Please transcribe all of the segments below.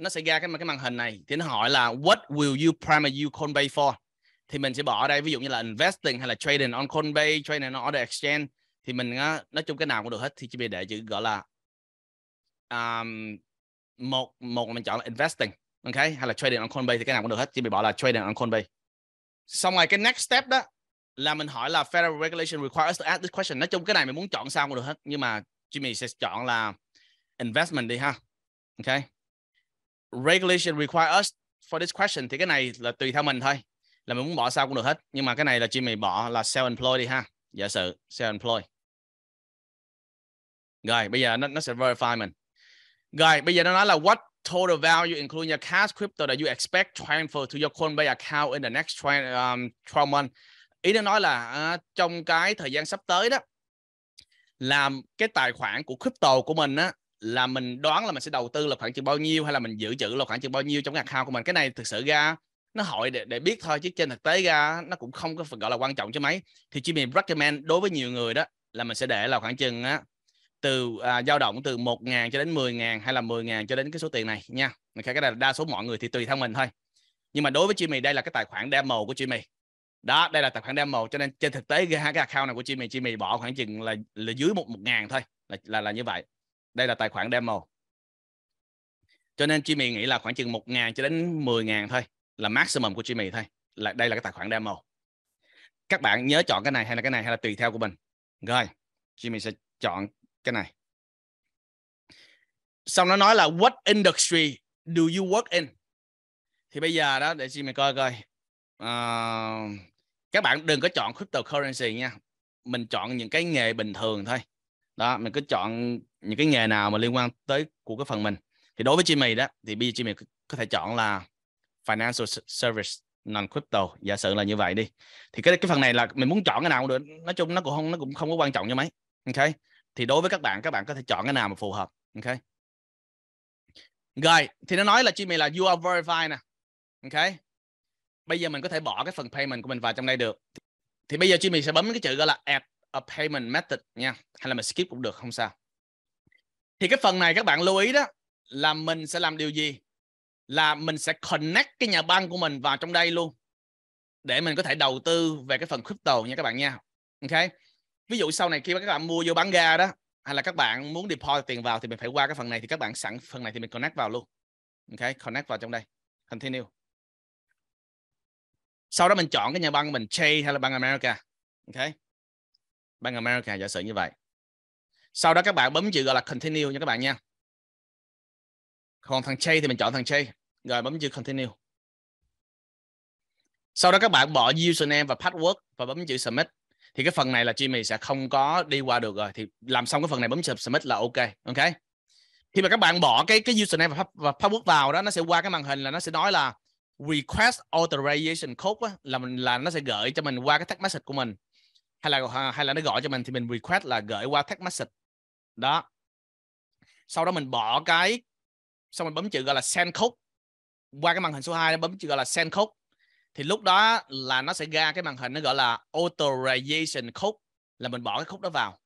nó sẽ ra cái cái màn hình này thì nó hỏi là what will you primary you Coinbase for thì mình sẽ bỏ ở đây ví dụ như là investing hay là trading on Coinbase trading on the exchange thì mình nói chung cái nào cũng được hết thì chỉ bị để chữ gọi là um, một một mình chọn là investing ok hay là trading on Coinbase thì cái nào cũng được hết chỉ bị bỏ là trading on Coinbase xong rồi cái next step đó là mình hỏi là federal regulation requires to ask this question nói chung cái này mình muốn chọn sao cũng được hết nhưng mà Jimmy sẽ chọn là investment đi ha ok regulation require us for this question thì cái này là tùy theo mình thôi là mình muốn bỏ sao cũng được hết nhưng mà cái này là chị mày bỏ là self employed đi ha giả sử self employed rồi bây giờ nó nó sẽ verify mình rồi bây giờ nó nói là what total value including your cash crypto that you expect transfer to your Coinbase account in the next 20, um, 12 months ý nó nói là uh, trong cái thời gian sắp tới đó làm cái tài khoản của crypto của mình á là mình đoán là mình sẽ đầu tư là khoảng chừng bao nhiêu hay là mình dự trữ là khoảng chừng bao nhiêu trong cái account của mình cái này thực sự ra nó hỏi để, để biết thôi chứ trên thực tế ra nó cũng không có phần gọi là quan trọng chứ mấy thì chỉ mình recommend đối với nhiều người đó là mình sẽ để là khoảng chừng á từ à, dao động từ 1 ngàn cho đến 10 ngàn hay là 10 ngàn cho đến cái số tiền này nha mình cái này là đa số mọi người thì tùy theo mình thôi nhưng mà đối với Jimmy đây là cái tài khoản demo của Jimmy đó đây là tài khoản demo cho nên trên thực tế ra cái account này của Jimmy Jimmy bỏ khoảng chừng là, là dưới một một ngàn thôi là, là là như vậy đây là tài khoản demo cho nên Jimmy nghĩ là khoảng chừng 1 ngàn cho đến 10 ngàn thôi là maximum của Jimmy thôi là đây là cái tài khoản demo các bạn nhớ chọn cái này hay là cái này hay là tùy theo của mình rồi Jimmy sẽ chọn cái này xong nó nói là what industry do you work in thì bây giờ đó để Jimmy coi coi uh, các bạn đừng có chọn cryptocurrency nha mình chọn những cái nghề bình thường thôi đó mình cứ chọn những cái nghề nào mà liên quan tới của cái phần mình thì đối với Jimmy đó thì bây giờ Jimmy có thể chọn là financial service non crypto giả sử là như vậy đi thì cái cái phần này là mình muốn chọn cái nào cũng được nói chung nó cũng không nó cũng không có quan trọng cho mấy ok thì đối với các bạn các bạn có thể chọn cái nào mà phù hợp ok rồi thì nó nói là Jimmy là you are verified nè ok bây giờ mình có thể bỏ cái phần payment của mình vào trong đây được thì bây giờ Jimmy sẽ bấm cái chữ gọi là add a payment method nha hay là mình skip cũng được không sao thì cái phần này các bạn lưu ý đó là mình sẽ làm điều gì là mình sẽ connect cái nhà băng của mình vào trong đây luôn để mình có thể đầu tư về cái phần crypto nha các bạn nha ok ví dụ sau này khi các bạn mua vô bán ga đó hay là các bạn muốn deposit tiền vào thì mình phải qua cái phần này thì các bạn sẵn phần này thì mình connect vào luôn ok connect vào trong đây continue sau đó mình chọn cái nhà băng mình Chase hay là băng America ok băng America giả sử như vậy sau đó các bạn bấm chữ gọi là continue nha các bạn nha còn thằng J thì mình chọn thằng J rồi bấm chữ continue sau đó các bạn bỏ username và password và bấm chữ submit thì cái phần này là Jimmy sẽ không có đi qua được rồi thì làm xong cái phần này bấm submit là ok ok khi mà các bạn bỏ cái cái username và password vào đó nó sẽ qua cái màn hình là nó sẽ nói là request authorization code là mình là nó sẽ gửi cho mình qua cái text message của mình hay là hay là nó gọi cho mình thì mình request là gửi qua text message đó sau đó mình bỏ cái xong mình bấm chữ gọi là send khúc qua cái màn hình số 2 nó bấm chữ gọi là send khúc thì lúc đó là nó sẽ ra cái màn hình nó gọi là authorization khúc là mình bỏ cái khúc đó vào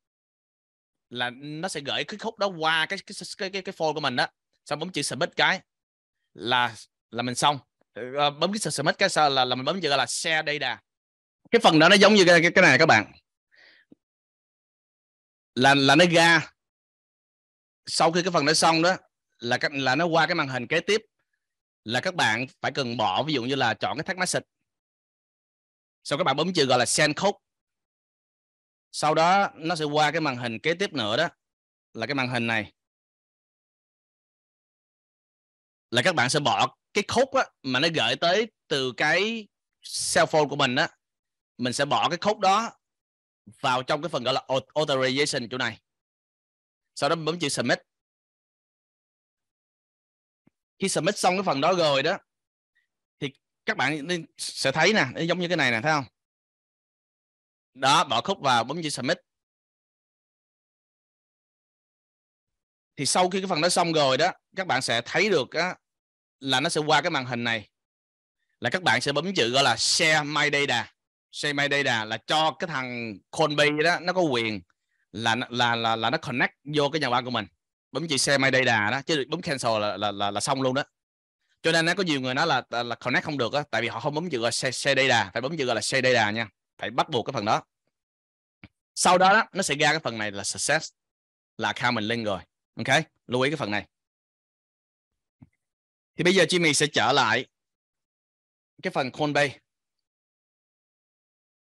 là nó sẽ gửi cái khúc đó qua cái cái cái cái, cái phone của mình đó xong bấm chữ submit cái là là mình xong ờ, bấm cái submit cái sao là là mình bấm chữ gọi là share data cái phần đó nó giống như cái, cái này các bạn là là nó ra sau khi cái phần đó xong đó là các là nó qua cái màn hình kế tiếp là các bạn phải cần bỏ ví dụ như là chọn cái tag message sau các bạn bấm chữ gọi là send code sau đó nó sẽ qua cái màn hình kế tiếp nữa đó là cái màn hình này là các bạn sẽ bỏ cái khúc á, mà nó gửi tới từ cái cell phone của mình á mình sẽ bỏ cái khúc đó vào trong cái phần gọi là authorization chỗ này sau đó bấm chữ submit khi submit xong cái phần đó rồi đó thì các bạn sẽ thấy nè nó giống như cái này nè thấy không đó bỏ khúc vào bấm chữ submit thì sau khi cái phần đó xong rồi đó các bạn sẽ thấy được á, là nó sẽ qua cái màn hình này là các bạn sẽ bấm chữ gọi là share my data share my data là cho cái thằng Conby đó nó có quyền là là là là nó connect vô cái nhà băng của mình bấm chữ xe may đây đà đó chứ bấm cancel là là là, là xong luôn đó cho nên nó có nhiều người nói là là connect không được á tại vì họ không bấm chữ gọi xe xe đây đà phải bấm chữ gọi là xe đây đà nha phải bắt buộc cái phần đó sau đó, đó nó sẽ ra cái phần này là success là mình lên rồi ok lưu ý cái phần này thì bây giờ Jimmy sẽ trở lại cái phần Coinbase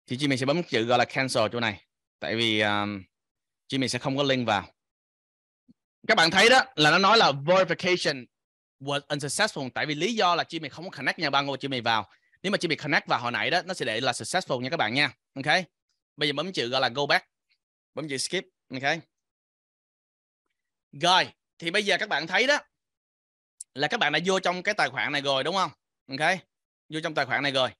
thì Jimmy sẽ bấm chữ gọi là cancel chỗ này tại vì um, chứ mình sẽ không có link vào các bạn thấy đó là nó nói là verification was unsuccessful tại vì lý do là Jimmy không có connect nhà Bango Jimmy vào nếu mà Jimmy connect vào hồi nãy đó nó sẽ để là successful nha các bạn nha ok bây giờ bấm chữ gọi là go back bấm chữ skip ok rồi thì bây giờ các bạn thấy đó là các bạn đã vô trong cái tài khoản này rồi đúng không ok vô trong tài khoản này rồi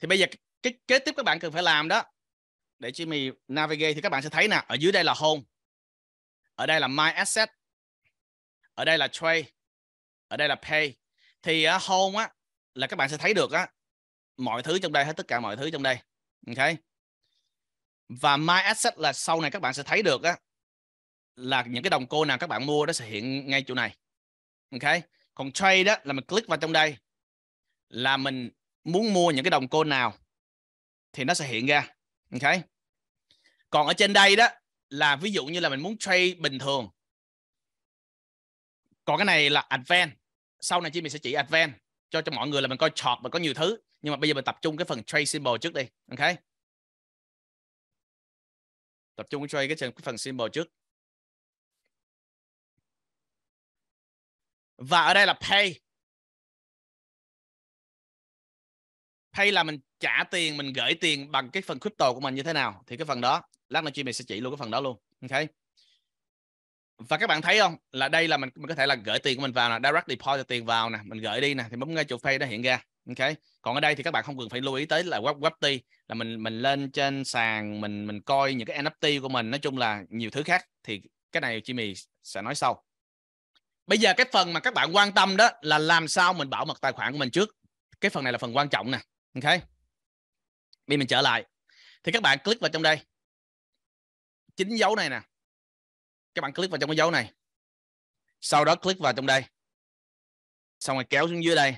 thì bây giờ cái kế tiếp các bạn cần phải làm đó để Jimmy navigate thì các bạn sẽ thấy nè ở dưới đây là home ở đây là my asset ở đây là trade ở đây là pay thì uh, home á là các bạn sẽ thấy được á mọi thứ trong đây hết tất cả mọi thứ trong đây ok và my asset là sau này các bạn sẽ thấy được á là những cái đồng coin nào các bạn mua nó sẽ hiện ngay chỗ này ok còn trade đó là mình click vào trong đây là mình muốn mua những cái đồng coin nào thì nó sẽ hiện ra ok còn ở trên đây đó là ví dụ như là mình muốn trade bình thường còn cái này là advance sau này chị mình sẽ chỉ advance cho cho mọi người là mình coi chart và có nhiều thứ nhưng mà bây giờ mình tập trung cái phần trade symbol trước đi ok tập trung trade cái, cái phần symbol trước và ở đây là pay pay là mình trả tiền mình gửi tiền bằng cái phần crypto của mình như thế nào thì cái phần đó lát nữa chị mình sẽ chỉ luôn cái phần đó luôn ok và các bạn thấy không là đây là mình, mình có thể là gửi tiền của mình vào nè direct deposit tiền vào nè mình gửi đi nè thì bấm ngay chỗ pay nó hiện ra ok còn ở đây thì các bạn không cần phải lưu ý tới là web webty là mình mình lên trên sàn mình mình coi những cái nft của mình nói chung là nhiều thứ khác thì cái này Jimmy sẽ nói sau bây giờ cái phần mà các bạn quan tâm đó là làm sao mình bảo mật tài khoản của mình trước cái phần này là phần quan trọng nè ok bây mình trở lại thì các bạn click vào trong đây chính dấu này nè các bạn click vào trong cái dấu này sau đó click vào trong đây xong rồi kéo xuống dưới đây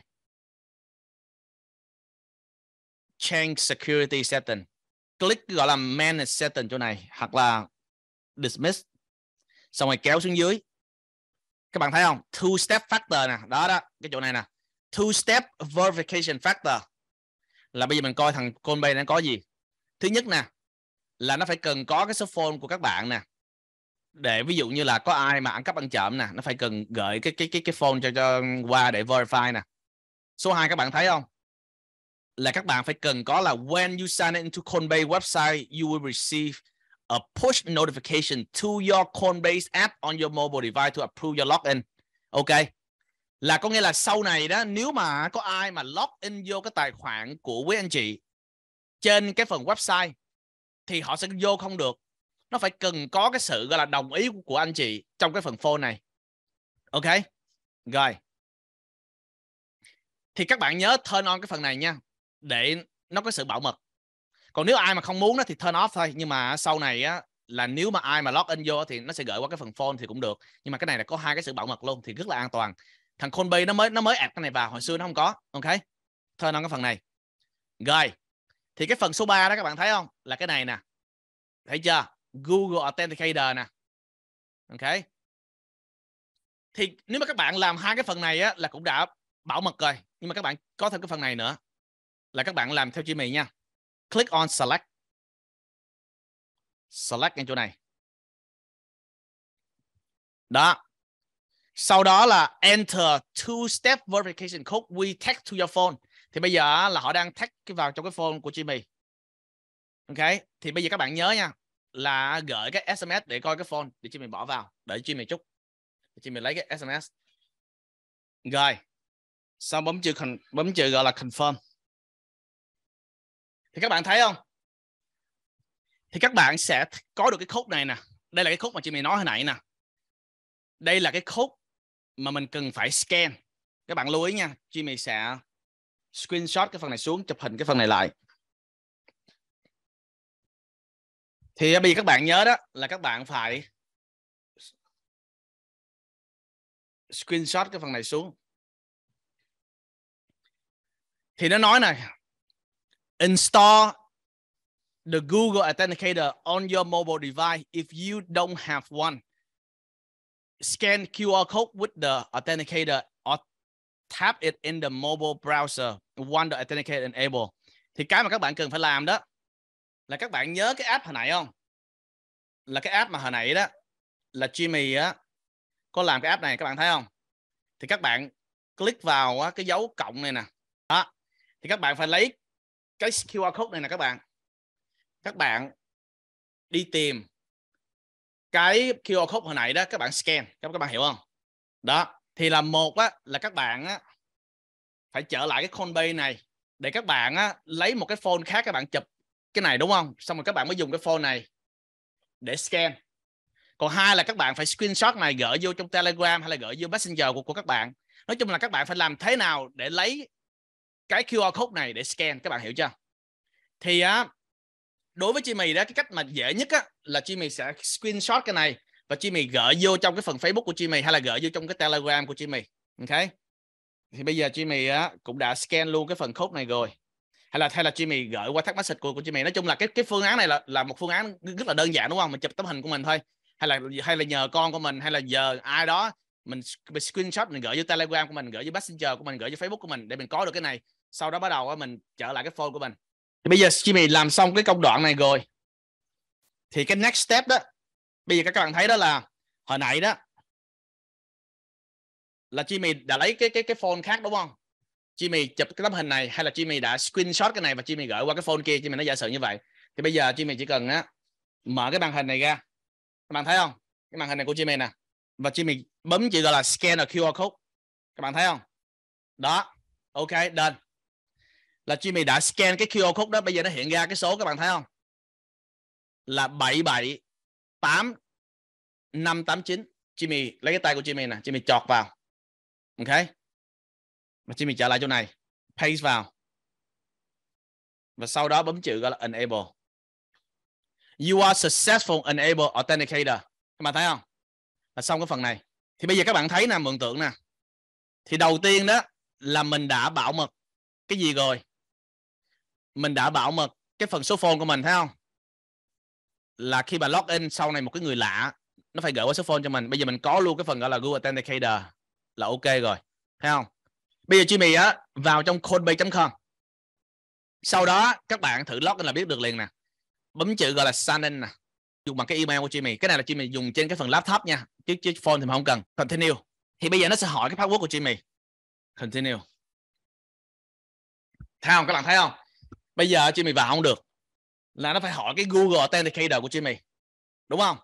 change security setting click gọi là manage setting chỗ này hoặc là dismiss xong rồi kéo xuống dưới các bạn thấy không two step factor nè đó đó cái chỗ này nè two step verification factor là bây giờ mình coi thằng Conbay nó có gì thứ nhất nè là nó phải cần có cái số phone của các bạn nè để ví dụ như là có ai mà ăn cắp ăn trộm nè nó phải cần gửi cái cái cái cái phone cho cho qua để verify nè số 2 các bạn thấy không là các bạn phải cần có là when you sign into Coinbase website you will receive a push notification to your Coinbase app on your mobile device to approve your login ok là có nghĩa là sau này đó nếu mà có ai mà login vô cái tài khoản của quý anh chị trên cái phần website thì họ sẽ vô không được nó phải cần có cái sự gọi là đồng ý của anh chị trong cái phần phone này ok rồi thì các bạn nhớ turn on cái phần này nha để nó có sự bảo mật còn nếu ai mà không muốn nó thì turn off thôi nhưng mà sau này á là nếu mà ai mà log in vô thì nó sẽ gửi qua cái phần phone thì cũng được nhưng mà cái này là có hai cái sự bảo mật luôn thì rất là an toàn thằng Conby nó mới nó mới ạt cái này vào hồi xưa nó không có ok turn on cái phần này rồi thì cái phần số 3 đó các bạn thấy không là cái này nè thấy chưa Google Authenticator nè ok thì nếu mà các bạn làm hai cái phần này á, là cũng đã bảo mật rồi nhưng mà các bạn có thêm cái phần này nữa là các bạn làm theo chị mì nha click on select select ngay chỗ này đó sau đó là enter two step verification code we text to your phone thì bây giờ là họ đang thách cái vào trong cái phone của Jimmy ok thì bây giờ các bạn nhớ nha là gửi cái SMS để coi cái phone để Jimmy bỏ vào để Jimmy chúc để Jimmy lấy cái SMS rồi sau bấm chữ bấm chữ gọi là confirm thì các bạn thấy không thì các bạn sẽ có được cái khúc này nè đây là cái khúc mà Jimmy nói hồi nãy nè đây là cái khúc mà mình cần phải scan các bạn lưu ý nha Jimmy sẽ screenshot cái phần này xuống chụp hình cái phần này lại thì à, bây giờ các bạn nhớ đó là các bạn phải screenshot cái phần này xuống thì nó nói này install the Google Authenticator on your mobile device if you don't have one. Scan QR code with the authenticator or tap it in the mobile browser Wonder Authenticate Enable thì cái mà các bạn cần phải làm đó là các bạn nhớ cái app hồi nãy không là cái app mà hồi nãy đó là Jimmy á có làm cái app này các bạn thấy không thì các bạn click vào cái dấu cộng này nè đó thì các bạn phải lấy cái QR code này nè các bạn các bạn đi tìm cái QR code hồi nãy đó các bạn scan các các bạn hiểu không đó thì là một á, là các bạn á, phải trở lại cái Conbay này để các bạn á, lấy một cái phone khác các bạn chụp cái này đúng không xong rồi các bạn mới dùng cái phone này để scan còn hai là các bạn phải screenshot này gửi vô trong telegram hay là gửi vô messenger của, của các bạn nói chung là các bạn phải làm thế nào để lấy cái qr code này để scan các bạn hiểu chưa thì á đối với Jimmy đó cái cách mà dễ nhất á, là Jimmy sẽ screenshot cái này và Jimmy gửi vô trong cái phần Facebook của Jimmy hay là gửi vô trong cái Telegram của Jimmy ok thì bây giờ Jimmy á, cũng đã scan luôn cái phần code này rồi hay là hay là Jimmy gửi qua thắc mắc message của của Jimmy nói chung là cái cái phương án này là là một phương án rất là đơn giản đúng không mình chụp tấm hình của mình thôi hay là hay là nhờ con của mình hay là giờ ai đó mình, mình screenshot mình gửi vô Telegram của mình gửi vô Messenger của mình gửi vô Facebook của mình để mình có được cái này sau đó bắt đầu mình trở lại cái phone của mình thì bây giờ Jimmy làm xong cái công đoạn này rồi thì cái next step đó bây giờ các bạn thấy đó là hồi nãy đó là Jimmy đã lấy cái cái cái phone khác đúng không Jimmy chụp cái tấm hình này hay là Jimmy đã screenshot cái này và Jimmy gửi qua cái phone kia Jimmy nó giả sử như vậy thì bây giờ Jimmy chỉ cần á mở cái màn hình này ra các bạn thấy không cái màn hình này của Jimmy nè và Jimmy bấm chữ gọi là scan a QR code các bạn thấy không đó ok done là Jimmy đã scan cái QR code đó bây giờ nó hiện ra cái số các bạn thấy không là 77 8 589 Jimmy lấy cái tay của Jimmy nè Jimmy chọt vào ok mà chỉ mình trở lại chỗ này paste vào và sau đó bấm chữ gọi là enable you are successful enable authenticator các bạn thấy không là xong cái phần này thì bây giờ các bạn thấy nè mượn tượng nè thì đầu tiên đó là mình đã bảo mật cái gì rồi mình đã bảo mật cái phần số phone của mình thấy không là khi mà login sau này một cái người lạ nó phải gửi qua số phone cho mình bây giờ mình có luôn cái phần gọi là Google Authenticator là ok rồi thấy không bây giờ chị mì á vào trong coinbase.com sau đó các bạn thử login là biết được liền nè bấm chữ gọi là sign in nè dùng bằng cái email của chị mì cái này là chị mì dùng trên cái phần laptop nha chứ chứ phone thì mà không cần continue thì bây giờ nó sẽ hỏi cái password của chị mì continue thấy không các bạn thấy không bây giờ chị mì vào không được là nó phải hỏi cái Google Authenticator của chị mì đúng không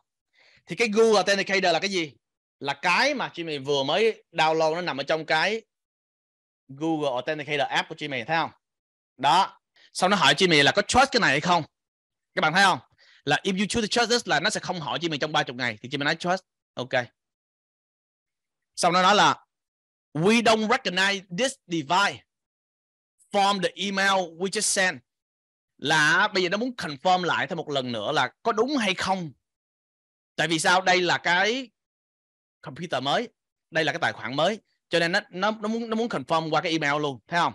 thì cái Google Authenticator là cái gì là cái mà chị mày vừa mới download nó nằm ở trong cái Google Authenticator app của chị mày thấy không đó sau nó hỏi chị mày là có trust cái này hay không các bạn thấy không là if you choose to trust this là nó sẽ không hỏi chị mày trong 30 ngày thì chị mày nói trust ok sau nó nói là we don't recognize this device from the email we just sent là bây giờ nó muốn confirm lại thêm một lần nữa là có đúng hay không tại vì sao đây là cái computer mới đây là cái tài khoản mới cho nên nó nó nó muốn nó muốn confirm qua cái email luôn thấy không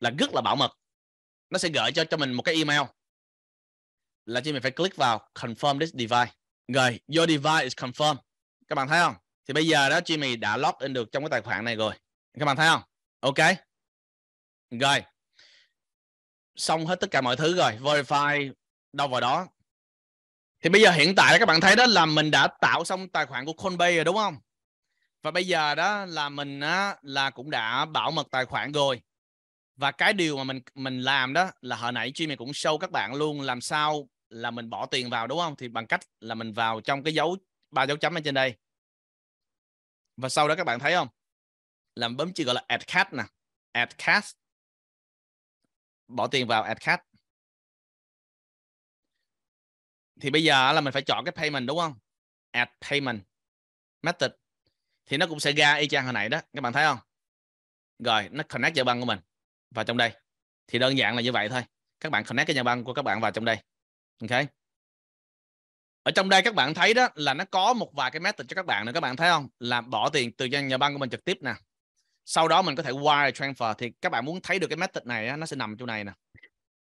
là rất là bảo mật nó sẽ gửi cho cho mình một cái email là chỉ mình phải click vào confirm this device rồi your device is confirmed các bạn thấy không thì bây giờ đó Jimmy đã log in được trong cái tài khoản này rồi các bạn thấy không ok rồi xong hết tất cả mọi thứ rồi verify đâu vào đó thì bây giờ hiện tại các bạn thấy đó là mình đã tạo xong tài khoản của Coinbase rồi đúng không và bây giờ đó là mình á, là cũng đã bảo mật tài khoản rồi và cái điều mà mình mình làm đó là hồi nãy mình cũng show các bạn luôn làm sao là mình bỏ tiền vào đúng không thì bằng cách là mình vào trong cái dấu ba dấu chấm ở trên đây và sau đó các bạn thấy không làm bấm chữ gọi là add cash nè add cash bỏ tiền vào add cash thì bây giờ là mình phải chọn cái payment đúng không add payment method thì nó cũng sẽ ra y chang hồi nãy đó các bạn thấy không rồi nó connect vào băng của mình vào trong đây thì đơn giản là như vậy thôi các bạn connect cái nhà băng của các bạn vào trong đây ok ở trong đây các bạn thấy đó là nó có một vài cái method cho các bạn nữa các bạn thấy không là bỏ tiền từ nhà băng của mình trực tiếp nè sau đó mình có thể wire transfer thì các bạn muốn thấy được cái method này nó sẽ nằm chỗ này nè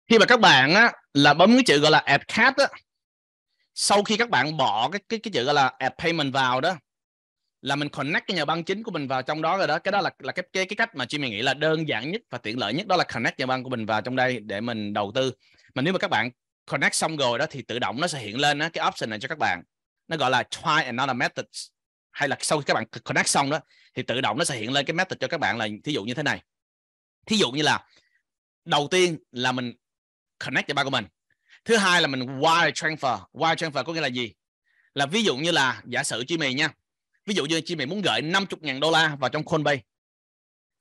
khi mà các bạn á, là bấm cái chữ gọi là add cat á, sau khi các bạn bỏ cái cái cái chữ gọi là app payment vào đó là mình connect cái nhà băng chính của mình vào trong đó rồi đó cái đó là là cái cái cái cách mà chị mình nghĩ là đơn giản nhất và tiện lợi nhất đó là connect nhà băng của mình vào trong đây để mình đầu tư mà nếu mà các bạn connect xong rồi đó thì tự động nó sẽ hiện lên đó, cái option này cho các bạn nó gọi là try another method hay là sau khi các bạn connect xong đó thì tự động nó sẽ hiện lên cái method cho các bạn là thí dụ như thế này thí dụ như là đầu tiên là mình connect nhà băng của mình thứ hai là mình wire transfer wire transfer có nghĩa là gì là ví dụ như là giả sử chị mì nha ví dụ như chị mì muốn gửi 50.000 đô la vào trong Coinbase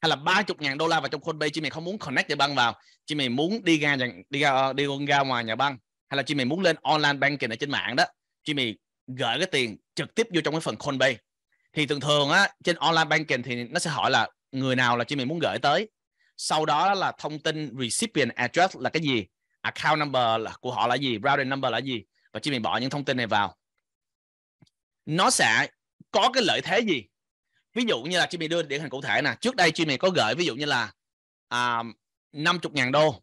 hay là 30.000 đô la vào trong Coinbase chị mì không muốn connect để băng vào chị mì muốn đi ra nhà, đi ra, ờ, đi ra ngoài nhà băng hay là chị mì muốn lên online banking ở trên mạng đó chị mì gửi cái tiền trực tiếp vô trong cái phần Coinbase thì thường thường á trên online banking thì nó sẽ hỏi là người nào là chị mì muốn gửi tới sau đó là thông tin recipient address là cái gì account number là, của họ là gì routing number là gì và chỉ mình bỏ những thông tin này vào nó sẽ có cái lợi thế gì ví dụ như là chị mình đưa điển hình cụ thể nè trước đây chị mình có gửi ví dụ như là à, 50.000 đô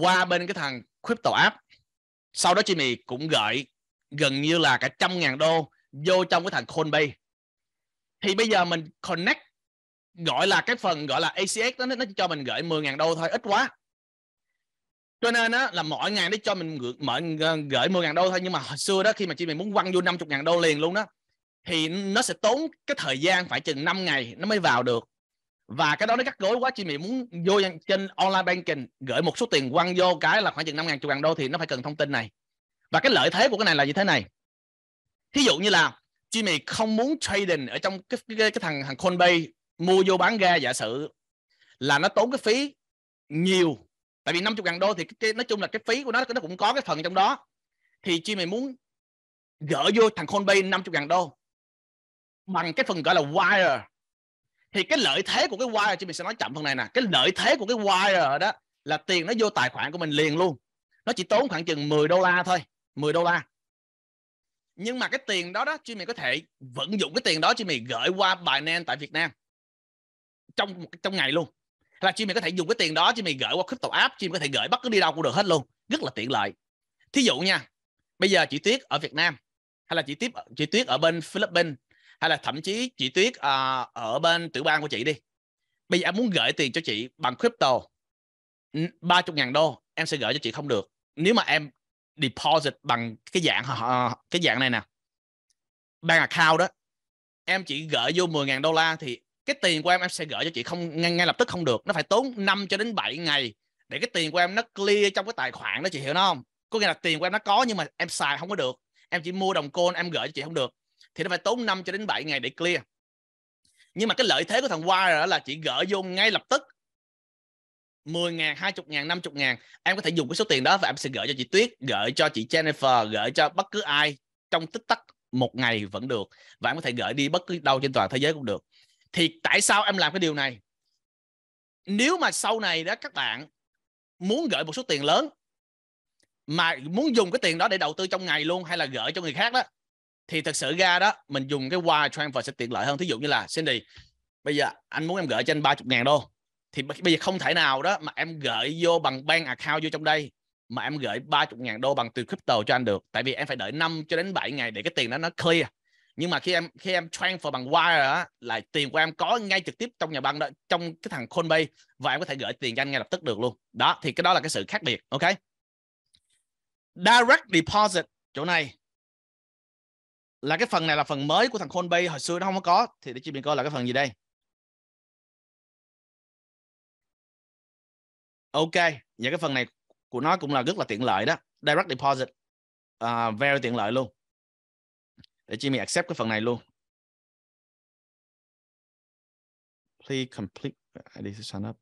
qua bên cái thằng crypto app sau đó chị mình cũng gửi gần như là cả trăm ngàn đô vô trong cái thằng Coinbase thì bây giờ mình connect gọi là cái phần gọi là ACX đó, nó chỉ cho mình gửi 10.000 đô thôi ít quá cho nên á là mỗi ngày nó cho mình ờ, gửi mọi gửi 10 ngàn đô thôi nhưng mà hồi xưa đó khi mà chị mình muốn quăng vô 50 ngàn đô liền luôn đó thì nó sẽ tốn cái thời gian phải chừng 5 ngày nó mới vào được và cái đó nó cắt gối quá chị mình muốn vô trên online banking gửi một số tiền quăng vô cái là khoảng chừng 5 ngàn chục ngàn đô thì nó phải cần thông tin này và cái lợi thế của cái này là như thế này thí dụ như là chị mình không muốn trading ở trong cái cái, cái thằng thằng Coinbase mua vô bán ra giả sử là nó tốn cái phí nhiều tại vì 50 ngàn đô thì cái, nói chung là cái phí của nó nó cũng có cái phần trong đó thì chi mày muốn gỡ vô thằng Coinbase bay 50 ngàn đô bằng cái phần gọi là wire thì cái lợi thế của cái wire chị mình sẽ nói chậm phần này nè cái lợi thế của cái wire đó là tiền nó vô tài khoản của mình liền luôn nó chỉ tốn khoảng chừng 10 đô la thôi 10 đô la nhưng mà cái tiền đó đó chị mình có thể vận dụng cái tiền đó chị mình gửi qua Binance tại Việt Nam trong trong ngày luôn là chị mình có thể dùng cái tiền đó chị mình gửi qua crypto app chị mình có thể gửi bất cứ đi đâu cũng được hết luôn rất là tiện lợi thí dụ nha bây giờ chị tuyết ở việt nam hay là chị tiếp chị tuyết ở bên philippines hay là thậm chí chị tuyết uh, ở bên tiểu bang của chị đi bây giờ em muốn gửi tiền cho chị bằng crypto 30 ngàn đô em sẽ gửi cho chị không được nếu mà em deposit bằng cái dạng ờ, ờ, cái dạng này nè bank account đó em chỉ gửi vô 10 ngàn đô la thì cái tiền của em em sẽ gửi cho chị không ngay, ngay lập tức không được nó phải tốn 5 cho đến 7 ngày để cái tiền của em nó clear trong cái tài khoản đó chị hiểu nó không có nghĩa là tiền của em nó có nhưng mà em xài không có được em chỉ mua đồng côn em gửi cho chị không được thì nó phải tốn 5 cho đến 7 ngày để clear nhưng mà cái lợi thế của thằng wire là chị gửi vô ngay lập tức 10 ngàn, 20 ngàn, 50 ngàn Em có thể dùng cái số tiền đó và em sẽ gửi cho chị Tuyết Gửi cho chị Jennifer, gửi cho bất cứ ai Trong tích tắc một ngày vẫn được Và em có thể gửi đi bất cứ đâu trên toàn thế giới cũng được thì tại sao em làm cái điều này nếu mà sau này đó các bạn muốn gửi một số tiền lớn mà muốn dùng cái tiền đó để đầu tư trong ngày luôn hay là gửi cho người khác đó thì thật sự ra đó mình dùng cái wire transfer sẽ tiện lợi hơn thí dụ như là Cindy bây giờ anh muốn em gửi cho anh 30 ngàn đô thì bây giờ không thể nào đó mà em gửi vô bằng bank account vô trong đây mà em gửi 30 ngàn đô bằng từ crypto cho anh được tại vì em phải đợi 5 cho đến 7 ngày để cái tiền đó nó clear nhưng mà khi em khi em transfer bằng wire á là tiền của em có ngay trực tiếp trong nhà băng đó trong cái thằng Coinbase và em có thể gửi tiền cho anh ngay lập tức được luôn đó thì cái đó là cái sự khác biệt ok direct deposit chỗ này là cái phần này là phần mới của thằng Coinbase hồi xưa nó không có thì để chị mình coi là cái phần gì đây ok và cái phần này của nó cũng là rất là tiện lợi đó direct deposit uh, very tiện lợi luôn để Jimmy accept cái phần này luôn please complete I need to sign up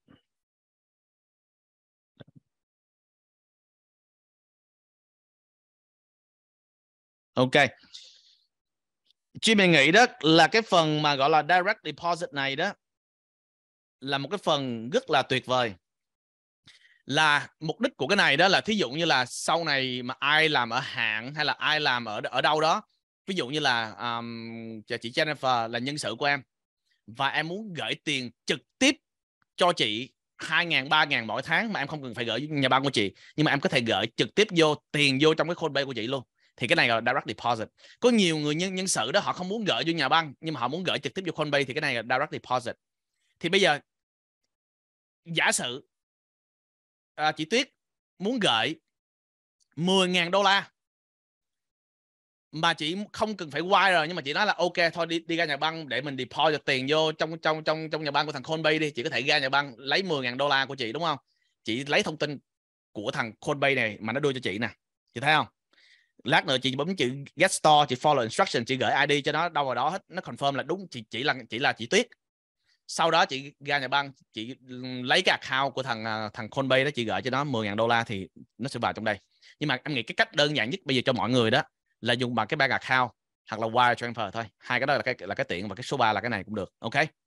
Ok. Chị mình nghĩ đó là cái phần mà gọi là direct deposit này đó là một cái phần rất là tuyệt vời. Là mục đích của cái này đó là thí dụ như là sau này mà ai làm ở hạng hay là ai làm ở ở đâu đó ví dụ như là um, chị Jennifer là nhân sự của em và em muốn gửi tiền trực tiếp cho chị 2.000, 3.000 mỗi tháng mà em không cần phải gửi nhà băng của chị nhưng mà em có thể gửi trực tiếp vô tiền vô trong cái khôn bay của chị luôn thì cái này là direct deposit có nhiều người nhân nhân sự đó họ không muốn gửi vô nhà băng nhưng mà họ muốn gửi trực tiếp vô Coinbase thì cái này là direct deposit thì bây giờ giả sử à, chị Tuyết muốn gửi 10.000 đô la mà chị không cần phải wire rồi nhưng mà chị nói là ok thôi đi đi ra nhà băng để mình deposit tiền vô trong trong trong trong nhà băng của thằng Coinbase đi chị có thể ra nhà băng lấy 10.000 đô la của chị đúng không chị lấy thông tin của thằng Coinbase này mà nó đưa cho chị nè chị thấy không lát nữa chị bấm chữ get store chị follow instruction chị gửi id cho nó đâu vào đó hết nó confirm là đúng chị chỉ là chỉ là chị tuyết sau đó chị ra nhà băng chị lấy cái account của thằng à, thằng Coinbase đó chị gửi cho nó 10.000 đô la thì nó sẽ vào trong đây nhưng mà em nghĩ cái cách đơn giản nhất bây giờ cho mọi người đó là dùng bằng cái bank account hoặc là wire transfer thôi hai cái đó là cái là cái tiện và cái số 3 là cái này cũng được ok